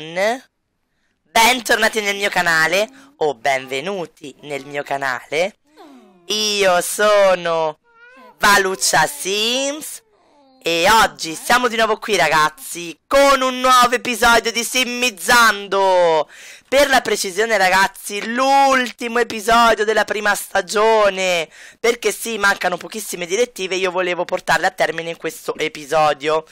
con... Bentornati nel mio canale, o benvenuti nel mio canale. Io sono Valuccia Sims e oggi siamo di nuovo qui ragazzi con un nuovo episodio di Simmizzando Per la precisione ragazzi l'ultimo episodio della prima stagione Perché sì mancano pochissime direttive e io volevo portarle a termine in questo episodio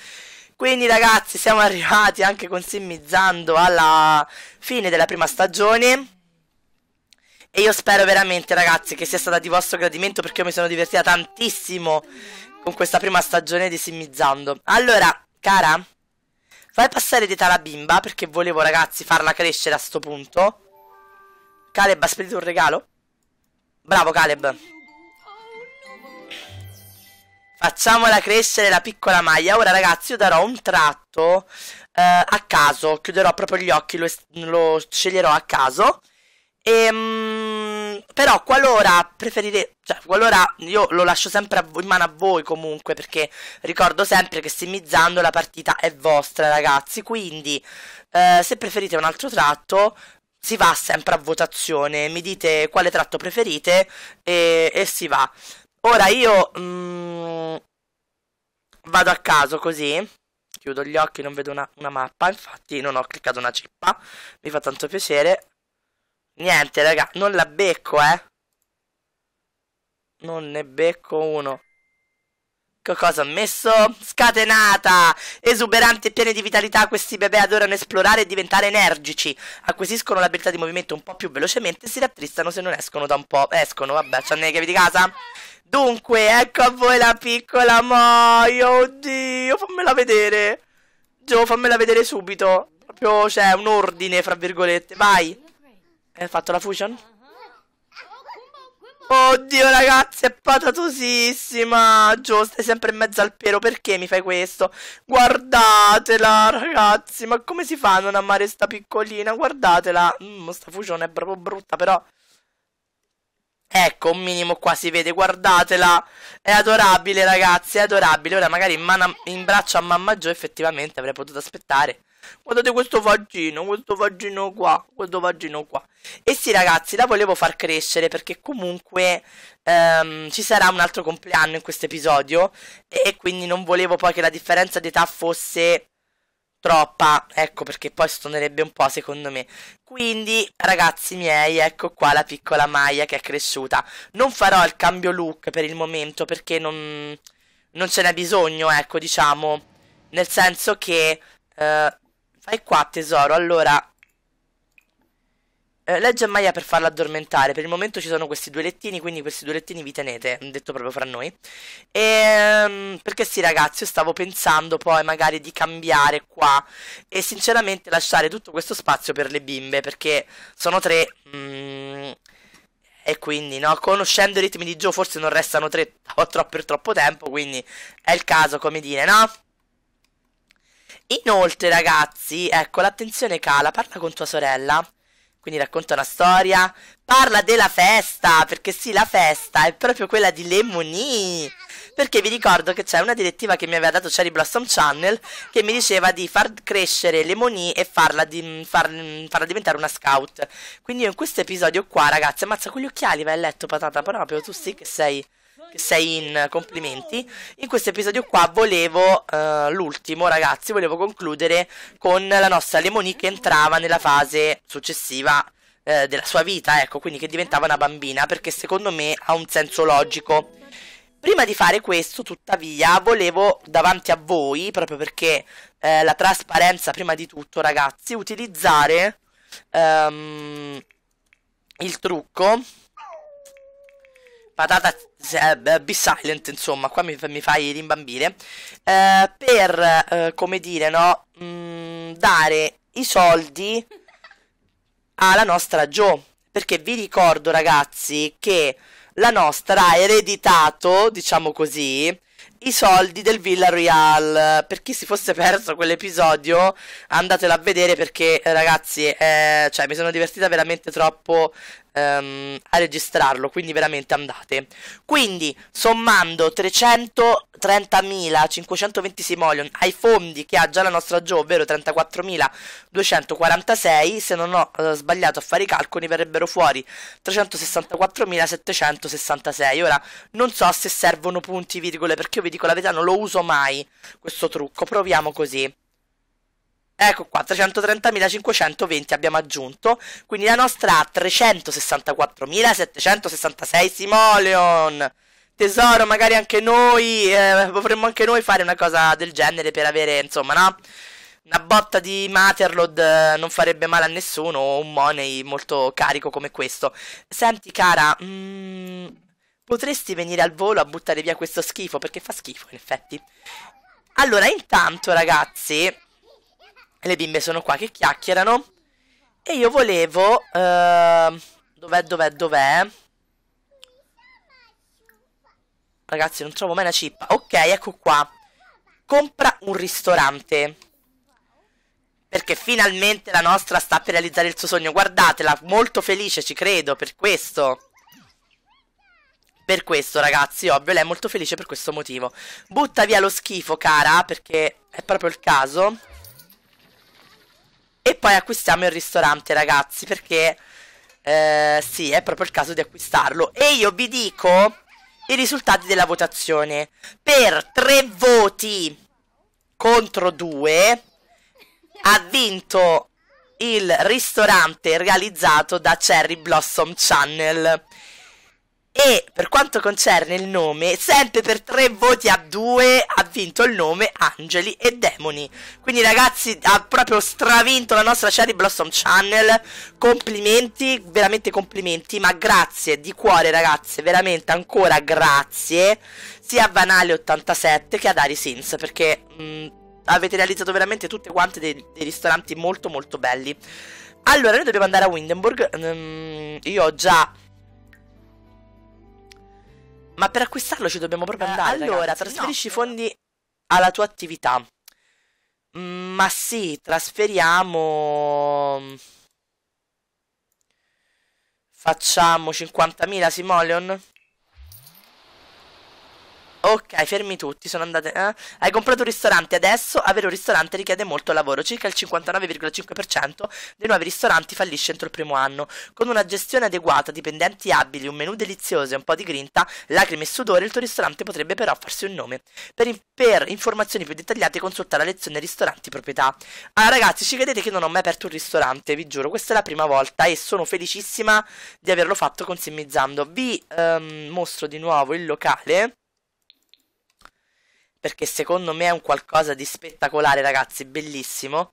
quindi ragazzi siamo arrivati anche con Simmizzando alla fine della prima stagione. E io spero veramente ragazzi che sia stata di vostro gradimento perché io mi sono divertita tantissimo con questa prima stagione di Simmizzando. Allora, cara, fai passare di la bimba perché volevo ragazzi farla crescere a sto punto. Caleb ha spedito un regalo? Bravo Caleb. Facciamola crescere la piccola maglia. Ora, ragazzi, io darò un tratto eh, a caso. Chiuderò proprio gli occhi, lo, lo sceglierò a caso. Ehm, però, qualora preferire, cioè, qualora io lo lascio sempre a, in mano a voi comunque, perché ricordo sempre che simmizzando la partita è vostra, ragazzi. Quindi, eh, se preferite un altro tratto, si va sempre a votazione. Mi dite quale tratto preferite e, e si va. Ora io mm, vado a caso così. Chiudo gli occhi, non vedo una, una mappa. Infatti, non ho cliccato una cippa. Mi fa tanto piacere. Niente, raga, non la becco, eh. Non ne becco uno cosa ho messo? Scatenata! Esuberanti e pieni di vitalità, questi bebè adorano esplorare e diventare energici. Acquisiscono l'abilità di movimento un po' più velocemente e si rattristano se non escono da un po'. Escono, vabbè, c'hanno le chiavi di casa? Dunque, ecco a voi la piccola Moio. Oddio, fammela vedere. Gio, fammela vedere subito. Proprio, c'è cioè, un ordine, fra virgolette. Vai. Hai fatto la fusion? Oddio ragazzi, è patatosissima. Gio, stai sempre in mezzo al pero, perché mi fai questo? Guardatela ragazzi, ma come si fa a non amare sta piccolina? Guardatela. Mm, sta fusione è proprio brutta, però... Ecco, un minimo qua si vede, guardatela. È adorabile ragazzi, è adorabile. Ora magari in, mano, in braccio a mamma Gio effettivamente avrei potuto aspettare guardate questo vagino, questo vagino qua, questo vagino qua. E sì ragazzi, la volevo far crescere perché comunque ehm, ci sarà un altro compleanno in questo episodio e quindi non volevo poi che la differenza di età fosse troppa, ecco perché poi stonerebbe un po' secondo me. Quindi ragazzi miei, ecco qua la piccola Maya che è cresciuta. Non farò il cambio look per il momento perché non, non ce n'è bisogno, ecco diciamo, nel senso che eh, Fai qua, tesoro. Allora... Eh, legge Maya per farla addormentare. Per il momento ci sono questi due lettini, quindi questi due lettini vi tenete, detto proprio fra noi. E, ehm, perché sì, ragazzi, io stavo pensando poi magari di cambiare qua e sinceramente lasciare tutto questo spazio per le bimbe, perché sono tre... Mm, e quindi, no, conoscendo i ritmi di Joe, forse non restano tre o troppo per troppo tempo, quindi è il caso, come dire, no? Inoltre, ragazzi, ecco, l'attenzione cala, parla con tua sorella. Quindi racconta una storia. Parla della festa, perché sì, la festa è proprio quella di Lemony. Perché vi ricordo che c'è una direttiva che mi aveva dato Cherry Blossom Channel che mi diceva di far crescere Lemony e farla, di, far, farla diventare una scout. Quindi io in questo episodio qua, ragazzi, ammazza con gli occhiali, vai a letto patata proprio, tu sì che sei sei in eh, complimenti. In questo episodio qua volevo, uh, l'ultimo ragazzi, volevo concludere con la nostra Lemoni che entrava nella fase successiva eh, della sua vita, ecco, quindi che diventava una bambina, perché secondo me ha un senso logico. Prima di fare questo, tuttavia, volevo davanti a voi, proprio perché eh, la trasparenza prima di tutto, ragazzi, utilizzare um, il trucco patata eh, be silent insomma qua mi, mi fai rimbambire eh, per eh, come dire no mm, dare i soldi alla nostra Jo. perché vi ricordo ragazzi che la nostra ha ereditato diciamo così i soldi del Villa Royale. Per chi si fosse perso quell'episodio, andatelo a vedere perché, ragazzi, eh, cioè, mi sono divertita veramente troppo um, a registrarlo, quindi veramente andate. Quindi sommando 330.526 Molion ai fondi che ha già la nostra Joe, ovvero 34.246, se non ho uh, sbagliato a fare i calcoli verrebbero fuori 364.766. Ora non so se servono punti virgole perché io vi dico la verità non lo uso mai questo trucco, proviamo così. Ecco qua, 330.520 abbiamo aggiunto, quindi la nostra ha 364.766 simoleon. Tesoro, magari anche noi, eh, potremmo anche noi fare una cosa del genere per avere, insomma, no? Una botta di Materlod eh, non farebbe male a nessuno, o un money molto carico come questo. Senti, cara, mm, potresti venire al volo a buttare via questo schifo, perché fa schifo, in effetti. Allora, intanto, ragazzi le bimbe sono qua che chiacchierano. E io volevo... Uh, dov'è, dov'è, dov'è? Ragazzi, non trovo mai una cippa. Ok, ecco qua. Compra un ristorante. Perché finalmente la nostra sta per realizzare il suo sogno. Guardatela, molto felice, ci credo, per questo. Per questo, ragazzi, ovvio, lei è molto felice per questo motivo. Butta via lo schifo, cara, perché è proprio il caso. E poi acquistiamo il ristorante, ragazzi, perché... Eh, sì, è proprio il caso di acquistarlo. E io vi dico i risultati della votazione. Per tre voti contro due ha vinto il ristorante realizzato da Cherry Blossom Channel. E per quanto concerne il nome, sempre per tre voti a due ha vinto il nome Angeli e Demoni. Quindi ragazzi ha proprio stravinto la nostra Cherry Blossom Channel. Complimenti, veramente complimenti, ma grazie di cuore ragazze, veramente ancora grazie. Sia a Vanale87 che ad Arisins perché mh, mm, avete realizzato veramente tutte quante dei, dei ristoranti molto molto belli. Allora, noi dobbiamo andare a Windenburg. Mm, io ho già ma per acquistarlo ci dobbiamo proprio eh, andare. Eh, allora, ragazzi, trasferisci no. fondi alla tua attività. Mm, ma sì, trasferiamo. Mm, facciamo 50.000 simoleon. Ok, fermi tutti, sono andate... Eh? Hai comprato un ristorante, adesso avere un ristorante richiede molto lavoro, circa il 59,5% dei nuovi ristoranti fallisce entro il primo anno. Con una gestione adeguata, dipendenti abili, un menù delizioso e un po' di grinta, lacrime e sudore, il tuo ristorante potrebbe però farsi un nome. Per, in per informazioni più dettagliate consulta la lezione ristoranti proprietà. Ah ragazzi, ci vedete che non ho mai aperto un ristorante, vi giuro, questa è la prima volta e sono felicissima di averlo fatto con Simmizzando. Vi ehm, mostro di nuovo il locale perché secondo me è un qualcosa di spettacolare, ragazzi, bellissimo.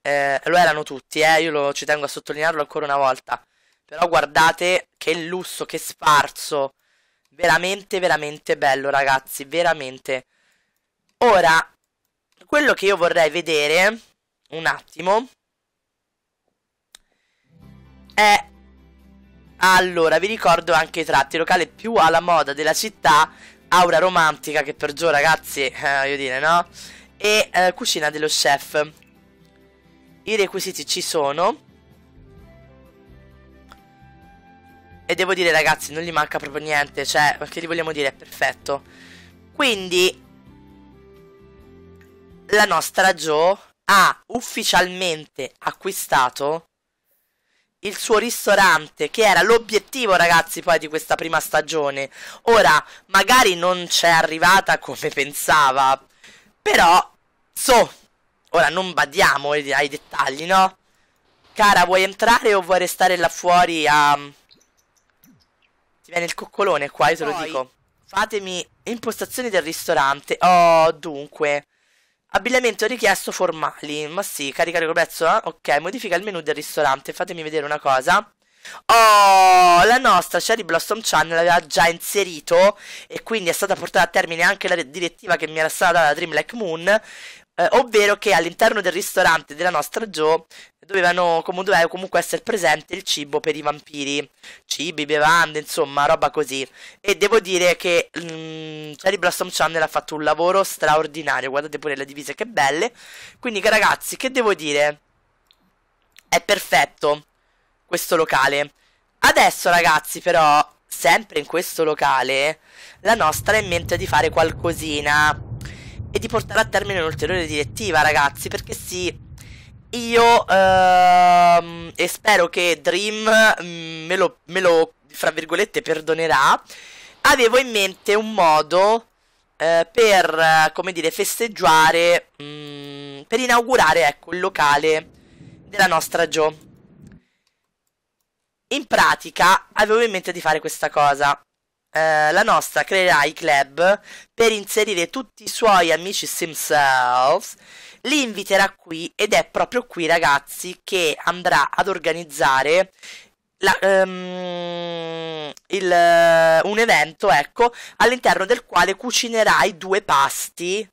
Eh, lo erano tutti, eh, io lo, ci tengo a sottolinearlo ancora una volta. Però guardate che lusso, che sfarzo. Veramente, veramente bello, ragazzi, veramente. Ora, quello che io vorrei vedere, un attimo, è allora, vi ricordo anche i tratti locale più alla moda della città aura romantica che per giù ragazzi, eh, io dire no, e eh, cucina dello chef. I requisiti ci sono. E devo dire ragazzi, non gli manca proprio niente, cioè, che gli vogliamo dire, è perfetto. Quindi, la nostra Joe ha ufficialmente acquistato il suo ristorante, che era l'obiettivo, ragazzi, poi di questa prima stagione. Ora, magari non c'è arrivata come pensava, però, so, ora non badiamo eh, ai dettagli, no? Cara, vuoi entrare o vuoi restare là fuori a... Ti viene il coccolone qua, io te lo dico. Fatemi impostazioni del ristorante. Oh, dunque... Abbigliamento richiesto formali. Ma sì, carica il pezzo. Eh? Ok, modifica il menu del ristorante. Fatemi vedere una cosa. Oh, la nostra Cherry Blossom Channel l'aveva già inserito e quindi è stata portata a termine anche la direttiva che mi era stata data da Dream Like Moon, eh, ovvero che all'interno del ristorante della nostra Joe dovevano doveva comunque essere presente il cibo per i vampiri, cibi, bevande, insomma, roba così. E devo dire che mh, mm, Cherry cioè, Blossom Channel ha fatto un lavoro straordinario. Guardate pure le divise che belle. Quindi, ragazzi, che devo dire? È perfetto questo locale. Adesso, ragazzi, però, sempre in questo locale, la nostra è in mente di fare qualcosina e di portare a termine un'ulteriore direttiva, ragazzi, perché sì... Io ehm, e spero che Dream mm, me lo, me lo, fra virgolette, perdonerà avevo in mente un modo eh, per, come dire, festeggiare, mh, mm, per inaugurare, ecco, il locale della nostra Jo. In pratica avevo in mente di fare questa cosa. Eh, la nostra creerà i club per inserire tutti i suoi amici themselves, li inviterà qui ed è proprio qui ragazzi che andrà ad organizzare la, um, il, un evento ecco, all'interno del quale cucinerai due pasti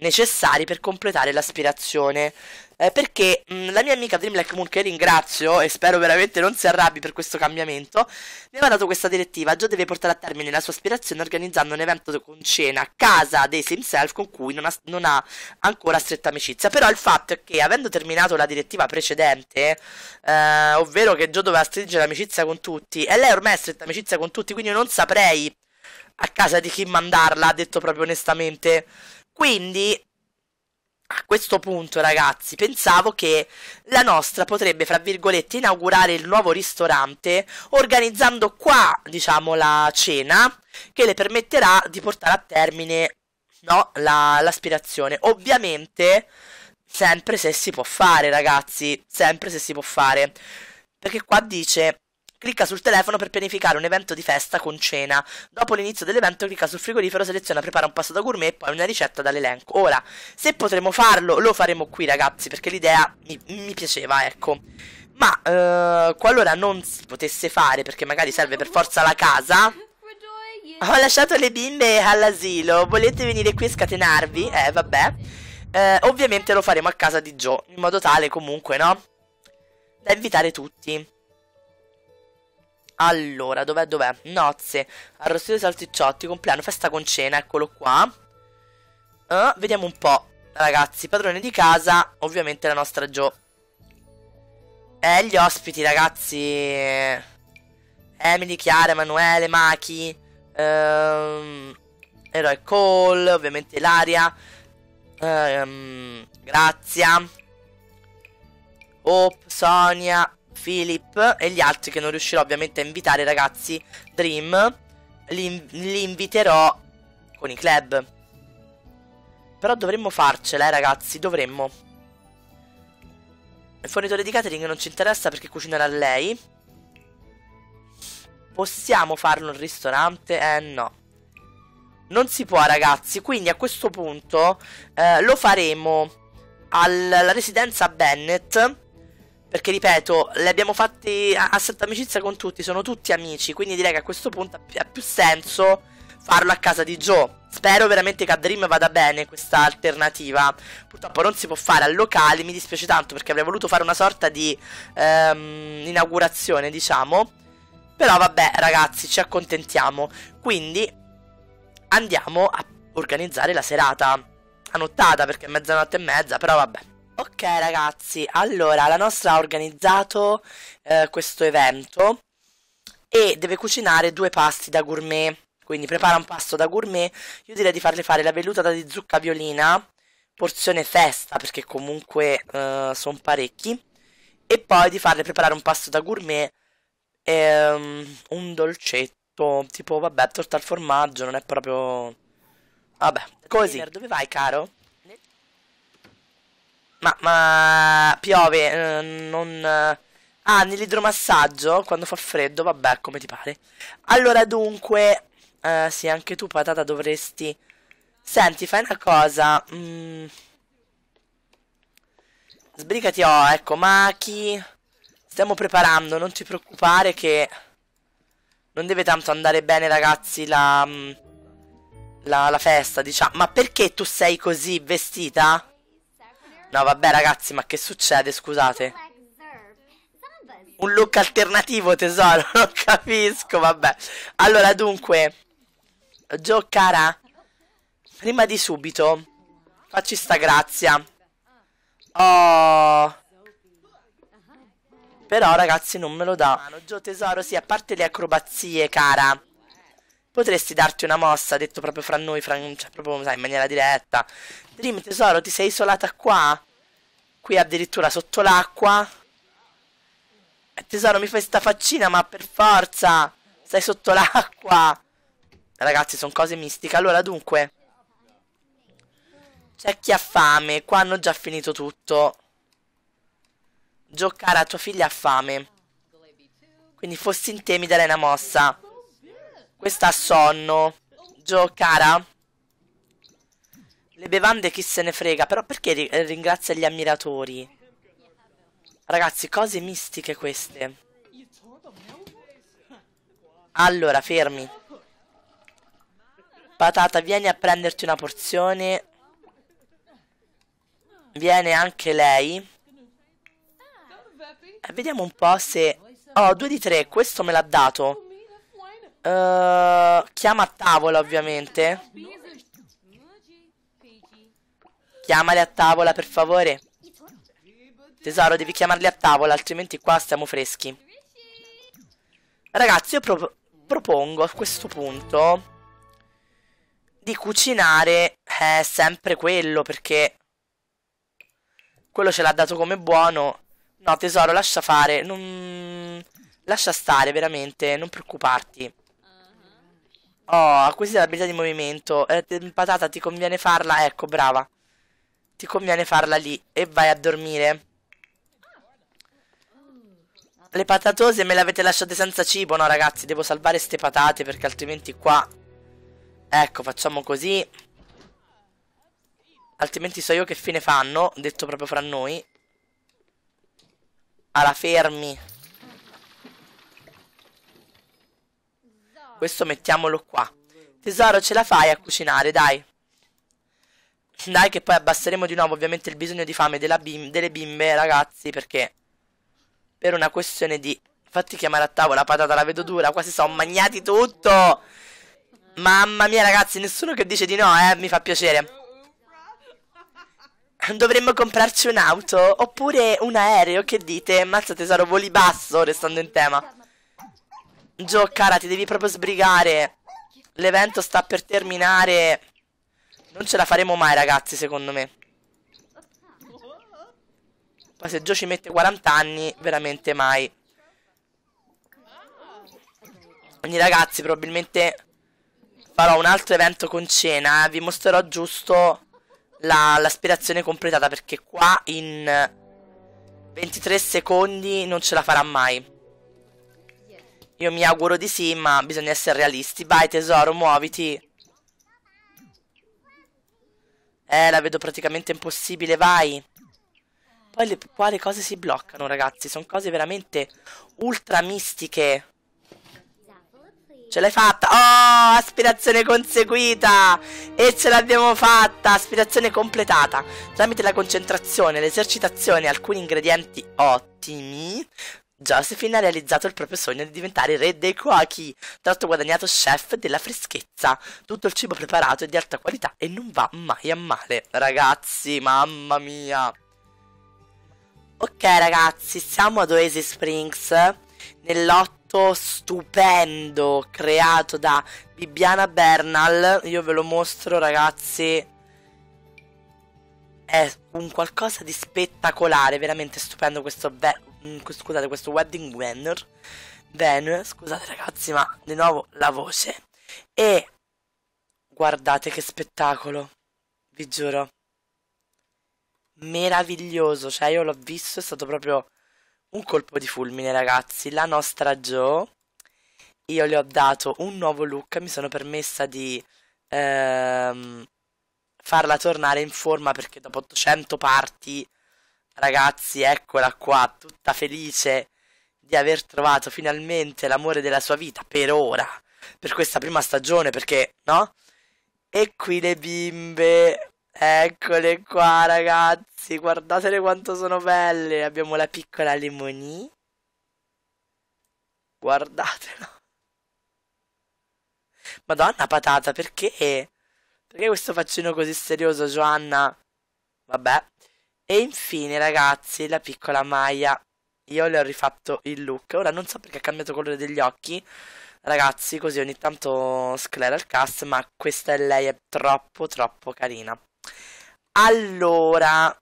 necessari per completare l'aspirazione. Eh, perché mh, mm, la mia amica Dreamlack Moon, che ringrazio e spero veramente non si arrabbi per questo cambiamento, mi aveva dato questa direttiva. Già deve portare a termine la sua aspirazione organizzando un evento con cena a casa dei Simself con cui non ha, non ha, ancora stretta amicizia. Però il fatto è che, avendo terminato la direttiva precedente, eh, ovvero che Joe doveva stringere amicizia con tutti, e lei ormai ha stretta amicizia con tutti, quindi non saprei a casa di chi mandarla, ha detto proprio onestamente. Quindi a questo punto, ragazzi, pensavo che la nostra potrebbe, fra virgolette, inaugurare il nuovo ristorante organizzando qua, diciamo, la cena che le permetterà di portare a termine no, la, l'aspirazione. Ovviamente, sempre se si può fare, ragazzi, sempre se si può fare. Perché qua dice Clicca sul telefono per pianificare un evento di festa con cena. Dopo l'inizio dell'evento clicca sul frigorifero, seleziona prepara un pasto da gourmet e poi una ricetta dall'elenco. Ora, se potremo farlo, lo faremo qui ragazzi, perché l'idea mi, mi piaceva, ecco. Ma eh, qualora non si potesse fare, perché magari serve per forza la casa... Ho lasciato le bimbe all'asilo, volete venire qui e scatenarvi? Eh, vabbè. Eh, ovviamente lo faremo a casa di Joe, in modo tale comunque, no? Da invitare tutti. Allora, dov'è, dov'è? Nozze, arrostito dei salticciotti, compleanno, festa con cena, eccolo qua. Uh, vediamo un po', ragazzi, padrone di casa, ovviamente la nostra Gio. Eh, gli ospiti, ragazzi. Emily, Chiara, Emanuele, Maki, ehm, Eroe Cole, ovviamente Ilaria, ehm, Grazia, Hope, Sonia, Philip e gli altri che non riuscirò ovviamente a invitare, ragazzi, Dream, li, li inviterò con i club. Però dovremmo farcela, eh, ragazzi, dovremmo. Il fornitore di catering non ci interessa perché cucinerà lei. Possiamo farlo in ristorante? Eh no. Non si può, ragazzi. Quindi a questo punto eh, lo faremo alla residenza Bennett perché ripeto, le abbiamo fatte a, a santa amicizia con tutti, sono tutti amici, quindi direi che a questo punto ha più senso farlo a casa di Joe. Spero veramente che a Dream vada bene questa alternativa. Purtroppo non si può fare al locale, mi dispiace tanto perché avrei voluto fare una sorta di ehm, inaugurazione, diciamo. Però vabbè, ragazzi, ci accontentiamo. Quindi andiamo a organizzare la serata. A nottata perché è mezzanotte e mezza, però vabbè. Ok ragazzi, allora la nostra ha organizzato eh, questo evento e deve cucinare due pasti da gourmet. Quindi prepara un pasto da gourmet. Io direi di farle fare la vellutata di zucca violina, porzione festa perché comunque eh, sono parecchi. E poi di farle preparare un pasto da gourmet, ehm, un dolcetto, tipo vabbè torta al formaggio, non è proprio... Vabbè, così. Dove vai caro? Ma, ma piove, eh, non... Eh. Ah, nell'idromassaggio, quando fa freddo, vabbè, come ti pare. Allora, dunque, eh, sì, anche tu, patata, dovresti... Senti, fai una cosa. Mm. Sbrigati, oh, ecco, Maki. Stiamo preparando, non ti preoccupare che... Non deve tanto andare bene, ragazzi, la... Mm, la, la festa, diciamo. Ma perché tu sei così vestita? No, vabbè, ragazzi, ma che succede? Scusate. Un look alternativo, tesoro. Non capisco, vabbè. Allora, dunque. Gio, cara. Prima di subito. Facci sta grazia. Oh. Però, ragazzi, non me lo dà. Gio, tesoro, sì, a parte le acrobazie, cara. Potresti darti una mossa, detto proprio fra noi, fra, cioè, proprio sai, in maniera diretta. Dream tesoro, ti sei isolata qua? Qui addirittura sotto l'acqua? Eh, tesoro, mi fai sta faccina, ma per forza! Stai sotto l'acqua! Ragazzi, sono cose mistiche. Allora, dunque... C'è chi ha fame, qua hanno già finito tutto. Giocare a tua figlia ha fame. Quindi fossi in te mi darei una mossa. Questa ha sonno. Gio, cara. Le bevande chi se ne frega. Però perché ri ringrazia gli ammiratori? Ragazzi, cose mistiche queste. Allora, fermi. Patata, vieni a prenderti una porzione. Viene anche lei. E eh, vediamo un po' se... Oh, due di tre, questo me l'ha dato. Eh, chiama a tavola, ovviamente. Chiamali a tavola, per favore. Tesoro, devi chiamarli a tavola, altrimenti qua stiamo freschi. Ragazzi, io pro propongo a questo punto di cucinare eh, sempre quello, perché quello ce l'ha dato come buono. No, tesoro, lascia fare, non... Lascia stare, veramente, non preoccuparti. Oh, acquisita l'abilità di movimento. Eh, patata, ti conviene farla? Ecco, brava. Ti conviene farla lì e vai a dormire. Le patatose me le avete lasciate senza cibo, no ragazzi? Devo salvare ste patate perché altrimenti qua... Ecco, facciamo così. Altrimenti so io che fine fanno, detto proprio fra noi. Alla fermi. Questo mettiamolo qua. Tesoro, ce la fai a cucinare, dai. Dai che poi abbasseremo di nuovo ovviamente il bisogno di fame bim delle bimbe, ragazzi, perché per una questione di... Fatti chiamare a tavola, patata la vedo dura, quasi sono magnati tutto! Mamma mia, ragazzi, nessuno che dice di no, eh, mi fa piacere. Dovremmo comprarci un'auto oppure un aereo, che dite? Mazza tesoro, voli basso, restando in tema. Gio, cara, ti devi proprio sbrigare. L'evento sta per terminare. Non ce la faremo mai, ragazzi, secondo me. Poi se Gio ci mette 40 anni, veramente mai. Quindi, ragazzi, probabilmente farò un altro evento con cena. Vi mostrerò giusto l'aspirazione la, completata, perché qua in 23 secondi non ce la farà mai. Io mi auguro di sì, ma bisogna essere realisti. Vai tesoro, muoviti. Eh, la vedo praticamente impossibile, vai. Poi le, qua le cose si bloccano, ragazzi. Sono cose veramente ultra mistiche. Ce l'hai fatta! Oh, aspirazione conseguita! E ce l'abbiamo fatta! Aspirazione completata! Tramite la concentrazione, l'esercitazione e alcuni ingredienti ottimi Josephine ha realizzato il proprio sogno di diventare re dei cuochi, tanto guadagnato chef della freschezza. Tutto il cibo preparato è di alta qualità e non va mai a male. Ragazzi, mamma mia. Ok ragazzi, siamo ad Oasis Springs, nell'otto stupendo creato da Bibiana Bernal. Io ve lo mostro ragazzi. È un qualcosa di spettacolare, veramente stupendo questo questo, scusate, questo wedding banner. Banner, scusate ragazzi, ma di nuovo la voce. E guardate che spettacolo, vi giuro. Meraviglioso, cioè io l'ho visto, è stato proprio un colpo di fulmine ragazzi. La nostra Jo, io le ho dato un nuovo look, mi sono permessa di ehm, farla tornare in forma perché dopo 800 parti Ragazzi, eccola qua, tutta felice di aver trovato finalmente l'amore della sua vita, per ora, per questa prima stagione, perché, no? E qui le bimbe, eccole qua ragazzi, guardatele quanto sono belle, abbiamo la piccola Lemoni, guardatela. Madonna patata, perché? Perché questo faccino così serioso, Joanna? Vabbè, e infine, ragazzi, la piccola Maya. Io le ho rifatto il look. Ora non so perché ha cambiato colore degli occhi. Ragazzi, così ogni tanto sclera il cast, ma questa è lei, è troppo troppo carina. Allora,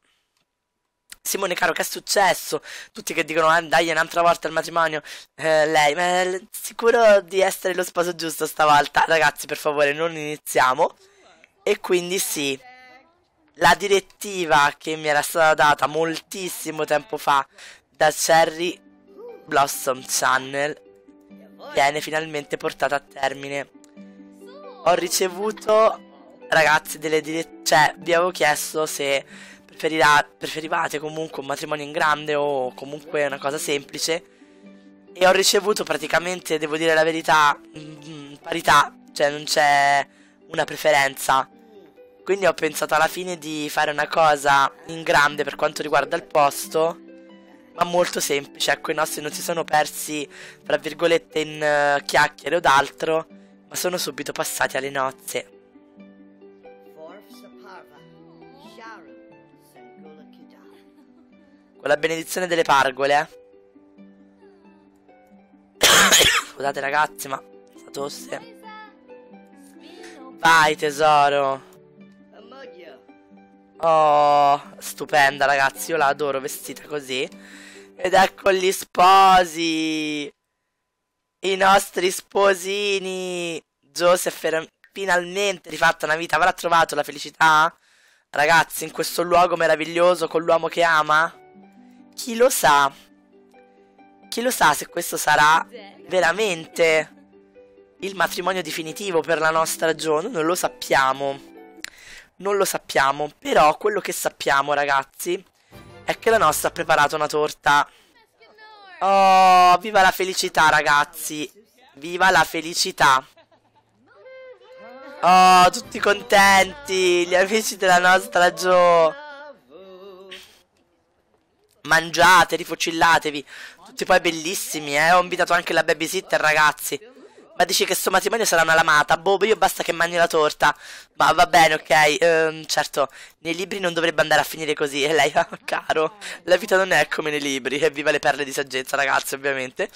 Simone caro, che è successo? Tutti che dicono, eh, dai, un'altra volta al matrimonio. Eh, lei, ma eh, sicuro di essere lo sposo giusto stavolta? Ragazzi, per favore, non iniziamo. E quindi sì, la direttiva che mi era stata data moltissimo tempo fa da Cherry Blossom Channel viene finalmente portata a termine. Ho ricevuto, ragazzi, delle direttive, cioè vi avevo chiesto se preferivate comunque un matrimonio in grande o comunque una cosa semplice e ho ricevuto praticamente, devo dire la verità, mh, mm, mm, parità, cioè non c'è una preferenza quindi ho pensato alla fine di fare una cosa in grande per quanto riguarda il posto, ma molto semplice. Ecco, i nostri non si sono persi, tra virgolette, in uh, chiacchiere o d'altro, ma sono subito passati alle nozze. Con la benedizione delle pargole, eh. Scusate ragazzi, ma sta tosse. Vai tesoro. Oh, stupenda ragazzi, io la adoro vestita così. Ed ecco gli sposi. I nostri sposini. Joseph era finalmente rifatta una vita, avrà trovato la felicità? Ragazzi, in questo luogo meraviglioso con l'uomo che ama? Chi lo sa? Chi lo sa se questo sarà veramente il matrimonio definitivo per la nostra Joan? Non lo sappiamo non lo sappiamo, però quello che sappiamo ragazzi è che la nostra ha preparato una torta. Oh, viva la felicità ragazzi, viva la felicità. Oh, tutti contenti, gli amici della nostra Joe. Mangiate, rifocillatevi, tutti poi bellissimi, eh. Ho invitato anche la babysitter ragazzi. Ma dici che sto matrimonio sarà una lamata? Boh, io basta che mangi la torta. Ma va bene, ok. Ehm, certo, nei libri non dovrebbe andare a finire così. E eh, lei, ah, caro, la vita non è come nei libri. E viva le perle di saggezza, ragazzi, ovviamente.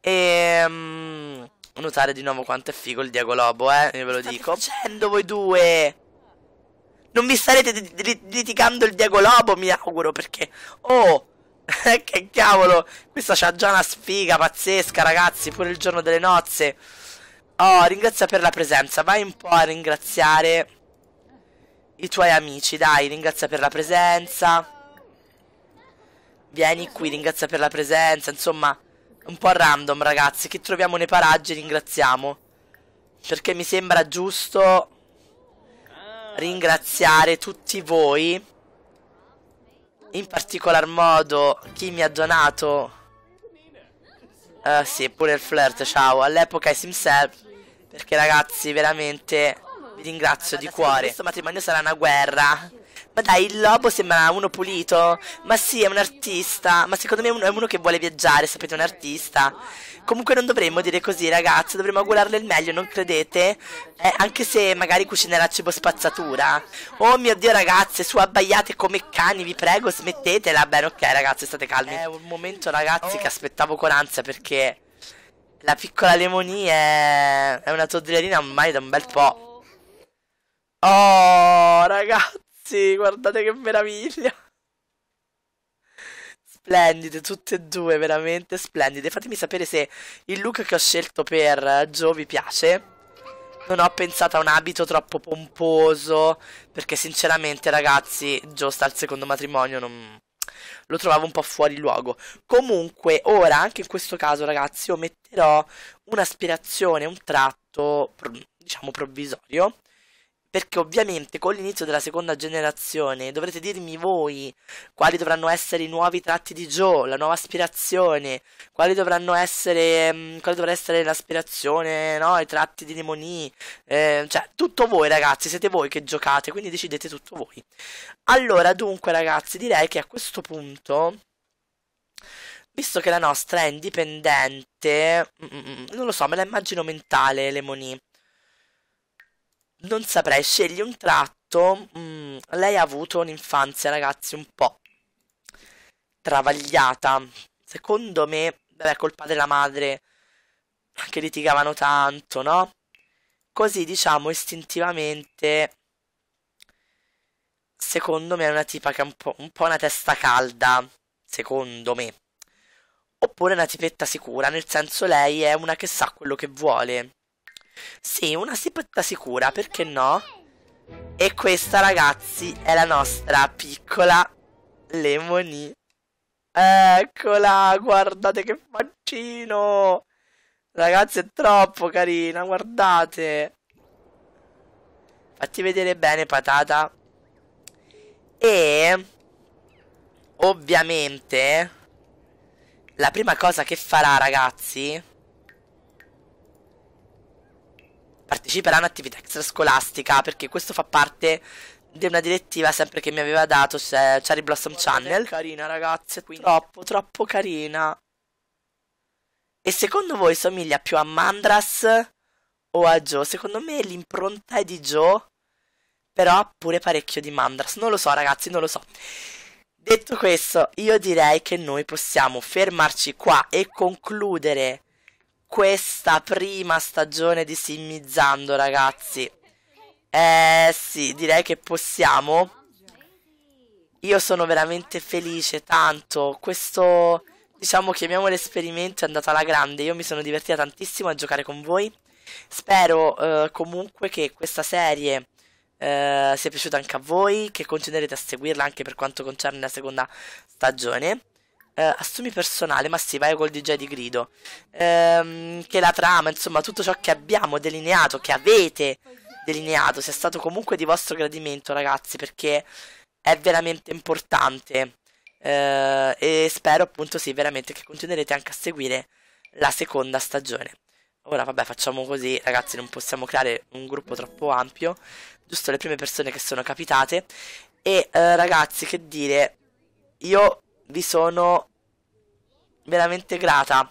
Ehm... Notare di nuovo quanto è figo il Diego Lobo, eh. Io ve lo dico. facendo voi due? Non vi starete litigando il Diego Lobo, mi auguro, perché... Oh... che cavolo! Questa c'ha già una sfiga pazzesca, ragazzi, pure il giorno delle nozze. Oh, ringrazia per la presenza. Vai un po' a ringraziare i tuoi amici, dai, ringrazia per la presenza. Vieni qui, ringrazia per la presenza, insomma, un po' random, ragazzi. Che troviamo nei paraggi, ringraziamo. Perché mi sembra giusto ringraziare tutti voi in particolar modo chi mi ha donato uh, sì pure il flirt ciao all'epoca è Simself perché ragazzi veramente vi ringrazio di cuore questo matrimonio sarà una guerra ma dai, il lobo sembra uno pulito. Ma sì, è un artista. Ma secondo me è uno, che vuole viaggiare, sapete, un artista. Comunque non dovremmo dire così, ragazzi. Dovremmo augurarle il meglio, non credete? Eh, anche se magari cucinerà cibo spazzatura. Oh mio Dio, ragazze, su, abbaiate come cani, vi prego, smettetela. Bene, ok, ragazze, state calmi. È eh, un momento, ragazzi, che aspettavo con ansia perché... La piccola Lemoni è... è una todderina ormai da un bel po'. Oh, ragazzi. Sì, guardate che meraviglia. Splendide, tutte e due, veramente splendide. Fatemi sapere se il look che ho scelto per Joe vi piace. Non ho pensato a un abito troppo pomposo, perché sinceramente ragazzi, Joe sta al secondo matrimonio, non... lo trovavo un po' fuori luogo. Comunque, ora, anche in questo caso ragazzi, io metterò un'aspirazione, un tratto, diciamo, provvisorio, perché ovviamente con l'inizio della seconda generazione dovrete dirmi voi quali dovranno essere i nuovi tratti di Joe, la nuova aspirazione, quali dovranno essere, mh, mm, quale dovrà essere l'aspirazione, no? i tratti di Lemoni, eh, cioè tutto voi ragazzi, siete voi che giocate, quindi decidete tutto voi. Allora dunque ragazzi direi che a questo punto... Visto che la nostra è indipendente, mm, mm, non lo so, me la immagino mentale, Lemoni non saprei, scegli un tratto. Mm, lei ha avuto un'infanzia, ragazzi, un po' travagliata. Secondo me, beh, col padre e la madre che litigavano tanto, no? Così, diciamo, istintivamente, secondo me è una tipa che ha un po', un po' una testa calda, secondo me. Oppure una tipetta sicura, nel senso lei è una che sa quello che vuole. Sì, una sipetta sicura, perché no? E questa, ragazzi, è la nostra piccola Lemoni. Eccola, guardate che faccino! Ragazzi, è troppo carina, guardate! Fatti vedere bene, patata. E... Ovviamente... La prima cosa che farà, ragazzi parteciperanno a attività extrascolastica perché questo fa parte di una direttiva sempre che mi aveva dato cioè, Cherry Blossom Channel. È carina ragazze, quindi... troppo troppo carina. E secondo voi somiglia più a Mandras o a Joe? Secondo me l'impronta è di Joe, però ha pure parecchio di Mandras. Non lo so ragazzi, non lo so. Detto questo, io direi che noi possiamo fermarci qua e concludere questa prima stagione di Simmizzando, ragazzi. Eh sì, direi che possiamo. Io sono veramente felice, tanto. Questo, diciamo, chiamiamolo esperimento è andato alla grande. Io mi sono divertita tantissimo a giocare con voi. Spero eh, comunque che questa serie eh, sia piaciuta anche a voi, che continuerete a seguirla anche per quanto concerne la seconda stagione eh, assumi personale, ma sì, vai col DJ di grido. Ehm, che la trama, insomma, tutto ciò che abbiamo delineato, che avete delineato, sia stato comunque di vostro gradimento, ragazzi, perché è veramente importante. Ehm, e spero appunto sì, veramente che continuerete anche a seguire la seconda stagione. Ora vabbè facciamo così ragazzi non possiamo creare un gruppo troppo ampio Giusto le prime persone che sono capitate E eh, ragazzi che dire Io vi sono veramente grata.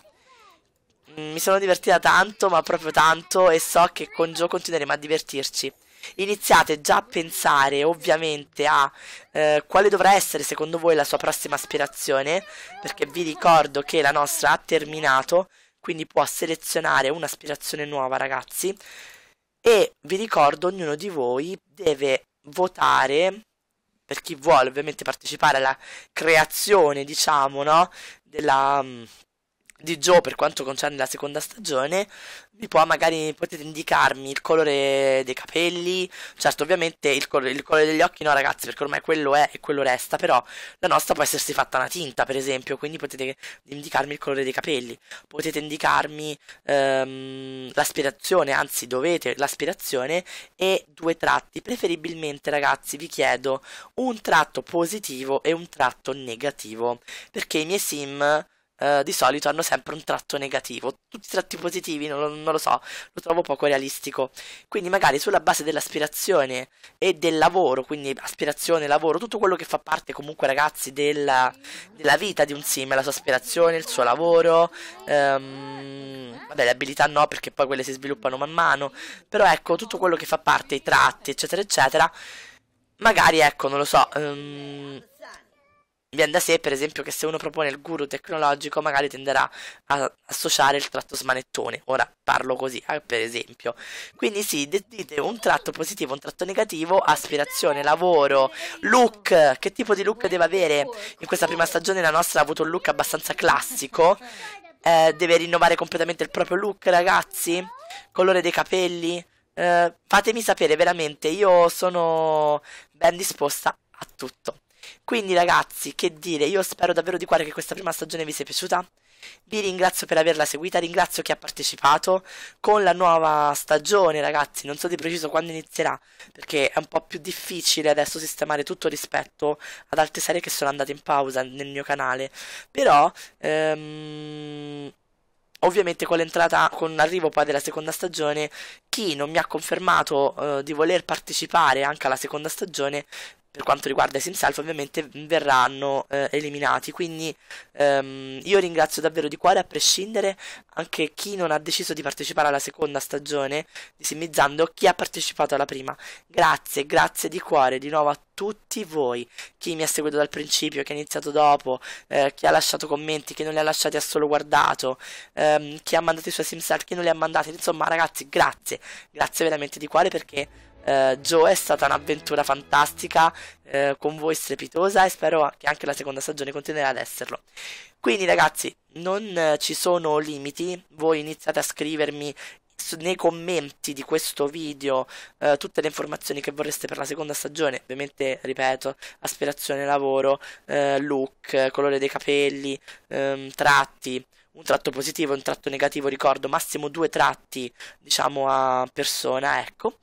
Mm, mi sono divertita tanto, ma proprio tanto, e so che con Joe continueremo a divertirci. Iniziate già a pensare ovviamente a eh, quale dovrà essere secondo voi la sua prossima aspirazione, perché vi ricordo che la nostra ha terminato, quindi può selezionare un'aspirazione nuova ragazzi, e vi ricordo ognuno di voi deve votare per chi vuole ovviamente partecipare alla creazione, diciamo, no? Della mm, di Joe per quanto concerne la seconda stagione, vi può magari potete indicarmi il colore dei capelli, certo ovviamente il, col- il colore degli occhi no ragazzi perché ormai quello è e quello resta, però la nostra può essersi fatta una tinta per esempio, quindi potete indicarmi il colore dei capelli, potete indicarmi ehm, l'aspirazione, anzi dovete l'aspirazione e due tratti, preferibilmente ragazzi vi chiedo un tratto positivo e un tratto negativo, perché i miei sim eh, di solito hanno sempre un tratto negativo. Tutti i tratti positivi, non, non, lo so, lo trovo poco realistico. Quindi magari sulla base dell'aspirazione e del lavoro, quindi aspirazione, lavoro, tutto quello che fa parte comunque ragazzi della, della vita di un sim, la sua aspirazione, il suo lavoro, ehm, vabbè le abilità no perché poi quelle si sviluppano man mano, però ecco tutto quello che fa parte, i tratti eccetera eccetera, magari ecco non lo so... Ehm, Viene da sé, per esempio, che se uno propone il guru tecnologico, magari tenderà a associare il tratto smanettone. Ora parlo così, eh, per esempio. Quindi sì, dite un tratto positivo, un tratto negativo, aspirazione, lavoro, look. Che tipo di look deve avere? In questa prima stagione la nostra ha avuto un look abbastanza classico. Eh, deve rinnovare completamente il proprio look, ragazzi. Colore dei capelli. Eh, fatemi sapere, veramente, io sono ben disposta a tutto. Quindi ragazzi, che dire, io spero davvero di cuore che questa prima stagione vi sia piaciuta. Vi ringrazio per averla seguita, ringrazio chi ha partecipato con la nuova stagione, ragazzi. Non so di preciso quando inizierà, perché è un po' più difficile adesso sistemare tutto rispetto ad altre serie che sono andate in pausa nel mio canale. Però, ehm, ovviamente con l'entrata, con l'arrivo poi della seconda stagione, chi non mi ha confermato eh, di voler partecipare anche alla seconda stagione per quanto riguarda i Simself ovviamente verranno eh, eliminati quindi ehm, io ringrazio davvero di cuore a prescindere anche chi non ha deciso di partecipare alla seconda stagione di Simizzando chi ha partecipato alla prima grazie grazie di cuore di nuovo a tutti voi chi mi ha seguito dal principio chi ha iniziato dopo eh, chi ha lasciato commenti chi non li ha lasciati ha solo guardato ehm, chi ha mandato i suoi Simself chi non li ha mandati insomma ragazzi grazie grazie veramente di cuore perché eh, Joe è stata un'avventura fantastica eh, con voi strepitosa e spero che anche la seconda stagione continuerà ad esserlo. Quindi ragazzi, non eh, ci sono limiti, voi iniziate a scrivermi nei commenti di questo video eh, tutte le informazioni che vorreste per la seconda stagione, ovviamente ripeto, aspirazione lavoro, eh, look, colore dei capelli, ehm, tratti, un tratto positivo un tratto negativo, ricordo, massimo due tratti, diciamo a persona, ecco.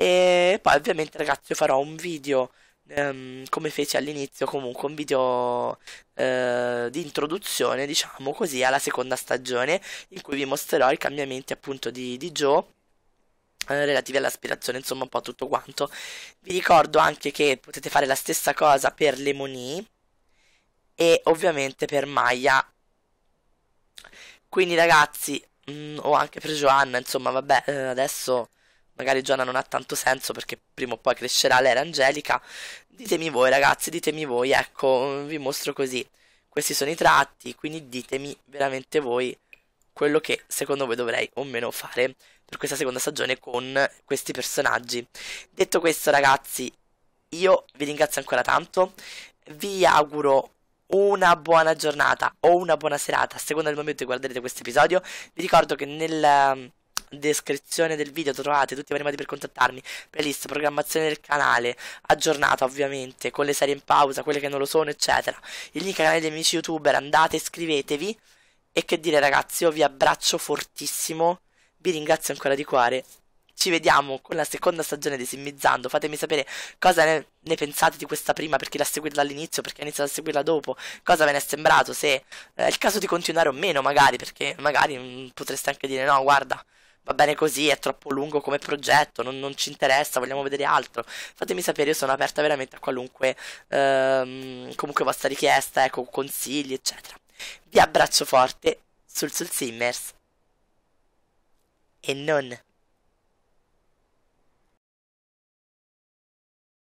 E poi ovviamente ragazzi io farò un video um, come feci all'inizio, comunque un video uh, di introduzione, diciamo così, alla seconda stagione in cui vi mostrerò i cambiamenti appunto di, di Joe eh, relativi all'aspirazione, insomma un po' tutto quanto. Vi ricordo anche che potete fare la stessa cosa per Lemoni e ovviamente per Maya. Quindi ragazzi, mh, mm, o anche per Joanna, insomma vabbè, eh, adesso magari Giona non ha tanto senso perché prima o poi crescerà l'era angelica. Ditemi voi ragazzi, ditemi voi, ecco, vi mostro così. Questi sono i tratti, quindi ditemi veramente voi quello che secondo voi dovrei o meno fare per questa seconda stagione con questi personaggi. Detto questo ragazzi, io vi ringrazio ancora tanto, vi auguro una buona giornata o una buona serata, secondo il del momento che guarderete questo episodio. Vi ricordo che nel descrizione del video trovate tutti i vari modi per contattarmi, playlist, programmazione del canale, aggiornata ovviamente, con le serie in pausa, quelle che non lo sono, eccetera. Il link al canale dei miei amici youtuber, andate, iscrivetevi. E che dire ragazzi, io vi abbraccio fortissimo, vi ringrazio ancora di cuore. Ci vediamo con la seconda stagione di Simmizzando. Fatemi sapere cosa ne, ne pensate di questa prima, per chi l'ha seguita dall'inizio, perché ha iniziato a seguirla dopo, cosa ve ne è sembrato, se eh, è il caso di continuare o meno magari, perché magari mm, potreste anche dire no, guarda, va bene così, è troppo lungo come progetto, non, non ci interessa, vogliamo vedere altro. Fatemi sapere, io sono aperta veramente a qualunque, ehm, comunque vostra richiesta, ecco, consigli, eccetera. Vi abbraccio forte sul Sul Simmers. E non.